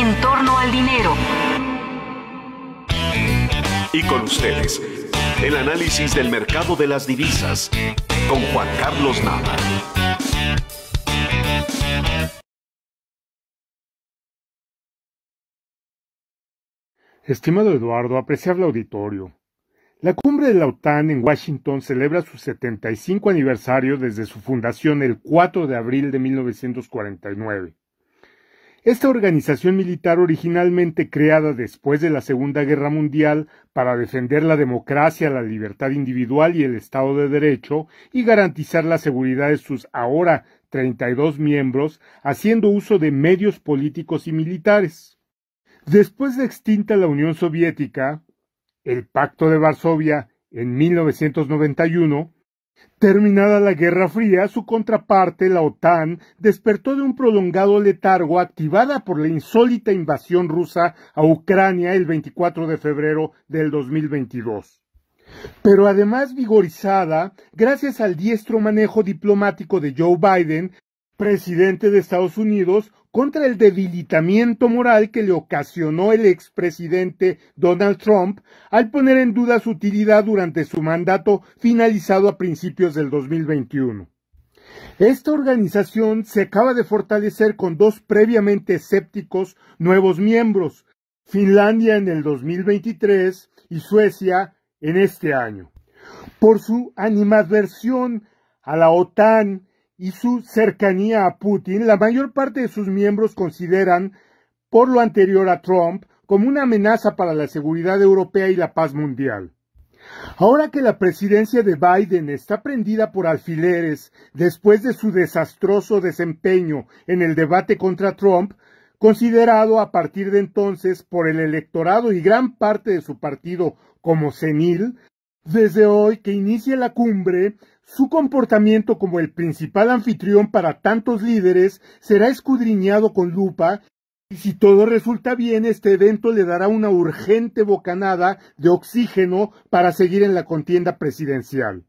en torno al dinero. Y con ustedes, el análisis del mercado de las divisas con Juan Carlos Nava. Estimado Eduardo, apreciable auditorio, la cumbre de la OTAN en Washington celebra su 75 aniversario desde su fundación el 4 de abril de 1949. Esta organización militar originalmente creada después de la Segunda Guerra Mundial para defender la democracia, la libertad individual y el Estado de Derecho y garantizar la seguridad de sus ahora 32 miembros, haciendo uso de medios políticos y militares. Después de extinta la Unión Soviética, el Pacto de Varsovia en 1991 Terminada la Guerra Fría, su contraparte, la OTAN, despertó de un prolongado letargo activada por la insólita invasión rusa a Ucrania el 24 de febrero del 2022. Pero además vigorizada gracias al diestro manejo diplomático de Joe Biden, presidente de Estados Unidos contra el debilitamiento moral que le ocasionó el expresidente Donald Trump al poner en duda su utilidad durante su mandato finalizado a principios del 2021. Esta organización se acaba de fortalecer con dos previamente escépticos nuevos miembros, Finlandia en el 2023 y Suecia en este año. Por su animadversión a la OTAN y su cercanía a Putin, la mayor parte de sus miembros consideran, por lo anterior a Trump, como una amenaza para la seguridad europea y la paz mundial. Ahora que la presidencia de Biden está prendida por alfileres después de su desastroso desempeño en el debate contra Trump, considerado a partir de entonces por el electorado y gran parte de su partido como senil, desde hoy que inicia la cumbre, su comportamiento como el principal anfitrión para tantos líderes será escudriñado con lupa y si todo resulta bien, este evento le dará una urgente bocanada de oxígeno para seguir en la contienda presidencial.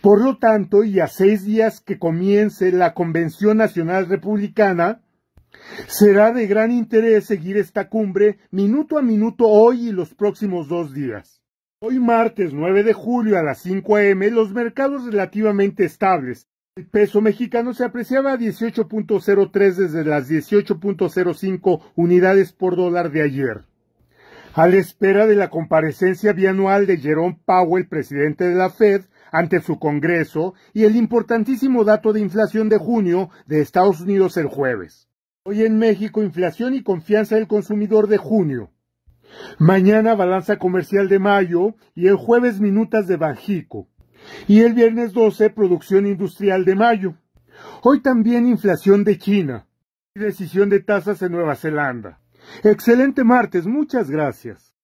Por lo tanto, y a seis días que comience la Convención Nacional Republicana, será de gran interés seguir esta cumbre minuto a minuto hoy y los próximos dos días. Hoy martes 9 de julio a las 5 a.m. los mercados relativamente estables. El peso mexicano se apreciaba a 18.03 desde las 18.05 unidades por dólar de ayer. A la espera de la comparecencia bianual de Jerome Powell, presidente de la Fed, ante su Congreso y el importantísimo dato de inflación de junio de Estados Unidos el jueves. Hoy en México, inflación y confianza del consumidor de junio. Mañana balanza comercial de mayo y el jueves minutas de Banjico. Y el viernes 12 producción industrial de mayo. Hoy también inflación de China y decisión de tasas en Nueva Zelanda. Excelente martes, muchas gracias.